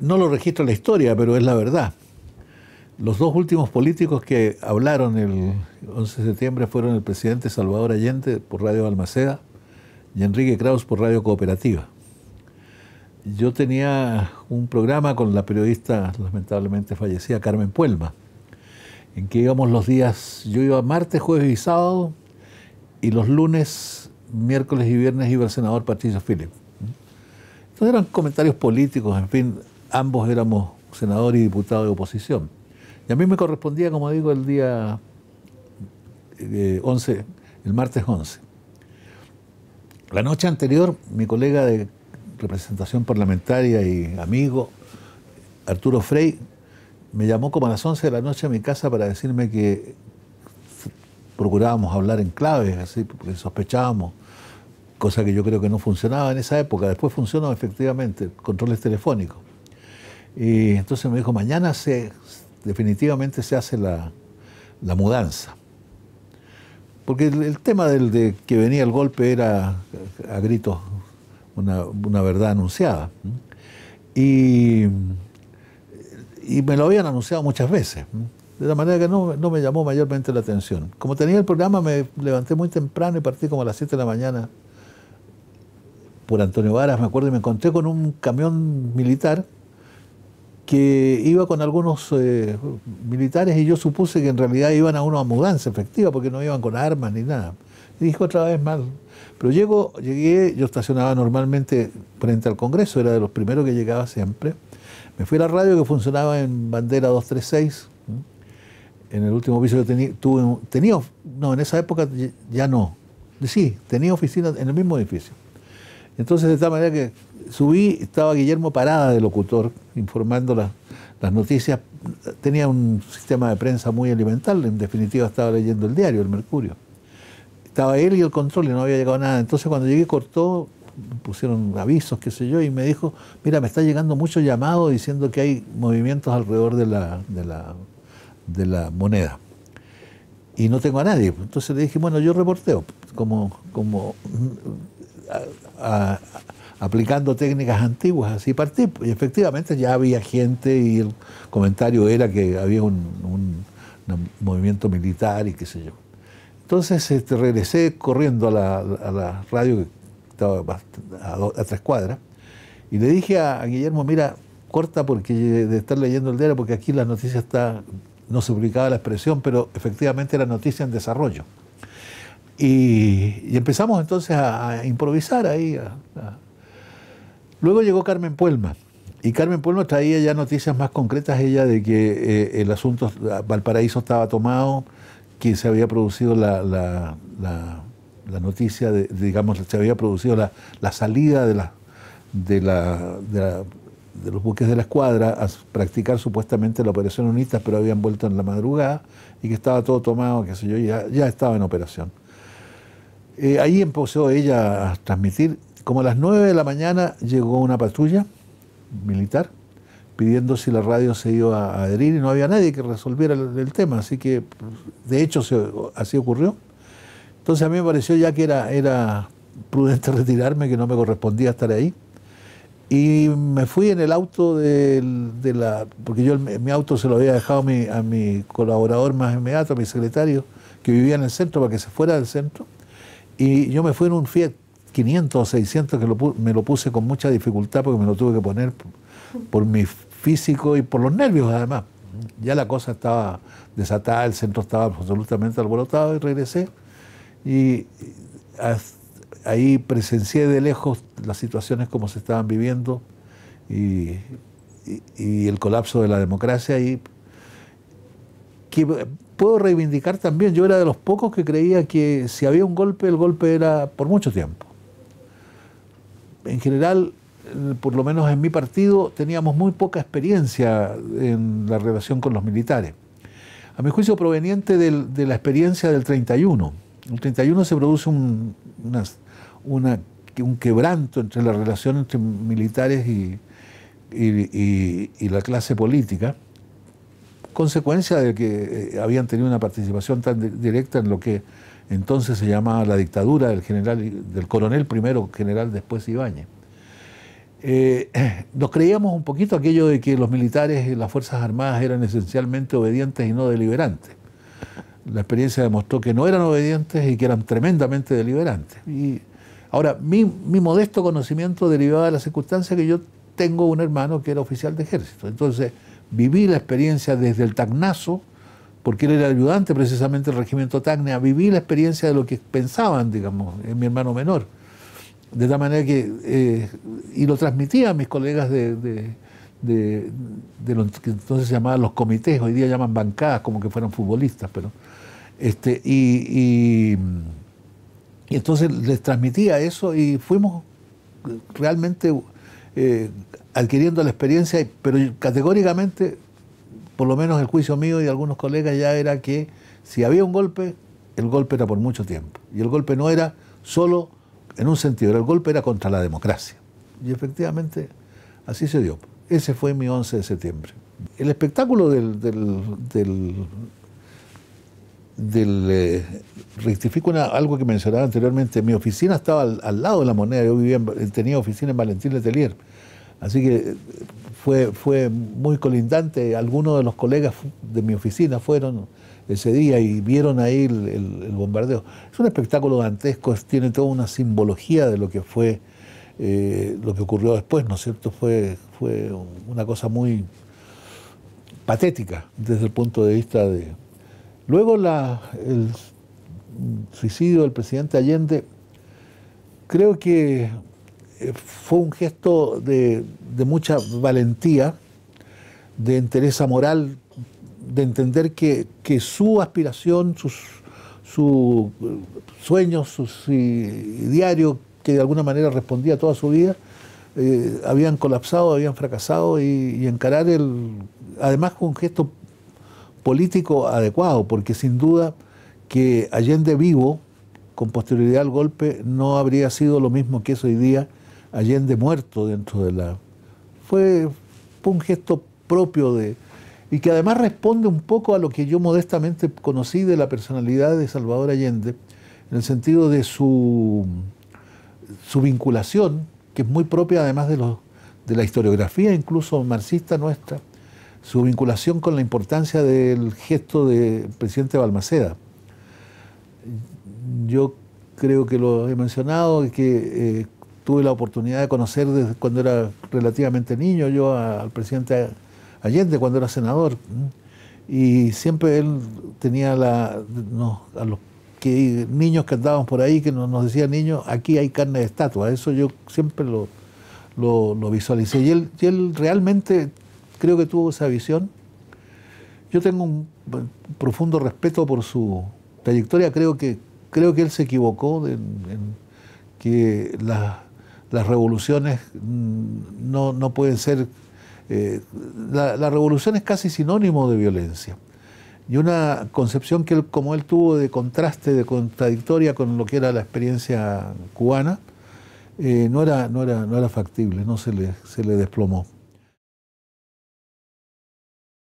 no lo registra la historia, pero es la verdad. Los dos últimos políticos que hablaron el 11 de septiembre fueron el presidente Salvador Allende por Radio Almaceda y Enrique Kraus por Radio Cooperativa. Yo tenía un programa con la periodista, lamentablemente fallecida, Carmen Puelma, en que íbamos los días, yo iba martes, jueves y sábado, y los lunes, miércoles y viernes iba el senador Patricio Phillips. Entonces eran comentarios políticos, en fin, ambos éramos senador y diputado de oposición. Y a mí me correspondía, como digo, el día 11, eh, el martes 11. La noche anterior, mi colega de representación parlamentaria y amigo, Arturo Frey, me llamó como a las 11 de la noche a mi casa para decirme que procurábamos hablar en claves, así, porque sospechábamos, cosa que yo creo que no funcionaba en esa época. Después funcionó efectivamente, controles telefónicos. Y entonces me dijo, mañana se, definitivamente se hace la, mudanza. Porque el, tema del, de que venía el golpe era a gritos una, verdad anunciada. Y, me lo habían anunciado muchas veces. De la manera que no, no, me llamó mayormente la atención. Como tenía el programa, me levanté muy temprano y partí como a las 7 de la mañana por Antonio Varas, me acuerdo, y me encontré con un camión militar que iba con algunos eh, militares y yo supuse que en realidad iban a una mudanza efectiva porque no iban con armas ni nada. dijo otra vez mal. Pero llego, llegué, yo estacionaba normalmente frente al Congreso, era de los primeros que llegaba siempre. Me fui a la radio que funcionaba en bandera 236. En el último piso que tenía, tuve, tenía, no, en esa época ya no. Sí, tenía oficina en el mismo edificio. Entonces, de tal manera que subí, estaba Guillermo Parada de locutor, informando las, noticias. Tenía un sistema de prensa muy elemental, en definitiva estaba leyendo el diario, el Mercurio. Estaba él y el control y no había llegado nada. Entonces, cuando llegué, cortó, pusieron avisos, qué sé yo, y me dijo: Mira, me está llegando mucho llamado diciendo que hay movimientos alrededor de la, la, de la moneda y no tengo a nadie. Entonces le dije, bueno, yo reporteo, como, como aplicando técnicas antiguas, así partí. Pues, y efectivamente ya había gente y el comentario era que había un, movimiento militar y qué sé yo. Entonces este, regresé corriendo a la, radio que estaba a, tres cuadras y le dije a, Guillermo, mira, corta porque de estar leyendo el diario, porque aquí la noticia está, no se publicaba la expresión, pero efectivamente era noticia en desarrollo. Y, empezamos entonces a, improvisar ahí. Luego llegó Carmen Puelma. Y Carmen Puelma traía ya noticias más concretas, ella, de que eh, el asunto ah, Valparaíso estaba tomado, que se había producido la, noticia, de, digamos, se había producido la, salida de, de, de, los buques de la escuadra a practicar supuestamente la operación Unitas pero habían vuelto en la madrugada y que estaba todo tomado, que sé yo, ya, ya estaba en operación. Eh, ahí empezó ella a transmitir. Como a las 9 de la mañana llegó una patrulla militar pidiendo si la radio se iba a adherir y no había nadie que resolviera el, tema. Así que, de hecho, así ocurrió. Entonces a mí me pareció ya que era, prudente retirarme, que no me correspondía estar ahí. Y me fui en el auto de, la... porque yo mi auto se lo había dejado a mi, a mi colaborador más inmediato, a mi secretario, que vivía en el centro, para que se fuera del centro y yo me fui en un Fiat 500 o 600 que me lo puse con mucha dificultad porque me lo tuve que poner por mi físico y por los nervios además. Ya la cosa estaba desatada, el centro estaba absolutamente alborotado y regresé. Y ahí presencié de lejos las situaciones como se estaban viviendo y, el colapso de la democracia y puedo reivindicar también. Yo era de los pocos que creía que si había un golpe, el golpe era por mucho tiempo. En general, eh, por lo menos en mi partido, teníamos muy poca experiencia en la relación con los militares. A mi juicio, proveniente de la experiencia del 31. el 31 se produce un, un quebranto entre la relación entre militares y, y la clase política consecuencia de que eh, habían tenido una participación tan directa en lo que entonces se llamaba la dictadura del general, del coronel primero, general después Ibañez. Eh, nos creíamos un poquito aquello de que los militares y las Fuerzas Armadas eran esencialmente obedientes y no deliberantes. La experiencia demostró que no eran obedientes y que eran tremendamente deliberantes. Y ahora, mi, mi modesto conocimiento derivaba de la circunstancia que yo tengo un hermano que era oficial de ejército. Entonces, viví la experiencia desde el Tacnazo, porque él era ayudante precisamente del regimiento Tacnea, viví la experiencia de lo que pensaban, digamos, en eh, mi hermano menor. De tal manera que, eh, y lo transmitía a mis colegas de, de, lo que entonces se llamaban los comités, hoy día llaman bancadas como que fueran futbolistas, pero. Este, y, y, entonces les transmitía eso y fuimos realmente eh, adquiriendo la experiencia, pero categóricamente, por lo menos el juicio mío y de algunos colegas ya era que si había un golpe, el golpe era por mucho tiempo. Y el golpe no era solo en un sentido, el golpe era contra la democracia. Y efectivamente así se dio. Ese fue mi 11 de septiembre. El espectáculo del, del, del eh, rectifico algo que mencionaba anteriormente, mi oficina estaba al, lado de la moneda, yo vivía tenía oficina en Valentín Letelier. Así que eh, fue, fue muy colindante. Algunos de los colegas de mi oficina fueron ese día y vieron ahí el, bombardeo. Es un espectáculo dantesco, tiene toda una simbología de lo que fue, eh, lo que ocurrió después, ¿no es cierto? Fue, fue una cosa muy patética desde el punto de vista de... Luego el suicidio del presidente Allende, creo que eh, fue un gesto de, mucha valentía, de entereza moral, de entender que, su aspiración, sus, sueño, eh, sueños, su, diario, que de alguna manera respondía a toda su vida, eh, habían colapsado, habían fracasado y, encarar el, además con un gesto político adecuado, porque sin duda que Allende vivo, con posterioridad al golpe, no habría sido lo mismo que es hoy día Allende muerto dentro de la... Fue, un gesto propio de... y que además responde un poco a lo que yo modestamente conocí de la personalidad de Salvador Allende, en el sentido de su, su vinculación, que es muy propia además de, de la historiografía incluso marxista nuestra, su vinculación con la importancia del gesto del presidente Balmaceda. Yo creo que lo he mencionado, que eh, tuve la oportunidad de conocer desde cuando era relativamente niño yo al presidente Allende, cuando era senador. Y siempre él tenía la, a los que, niños que andaban por ahí, que nos, decían niños, aquí hay carne de estatua. Eso yo siempre lo, lo, visualicé. Y él, él realmente creo que tuvo esa visión. Yo tengo un profundo respeto por su trayectoria. Creo que, creo que él se equivocó en que las las revoluciones mm, no, no pueden ser... Eh, la, revolución es casi sinónimo de violencia. Y una concepción que él, como él tuvo de contraste, de contradictoria con lo que era la experiencia cubana, eh, no, era, no, era, no era factible, no se le, se le desplomó.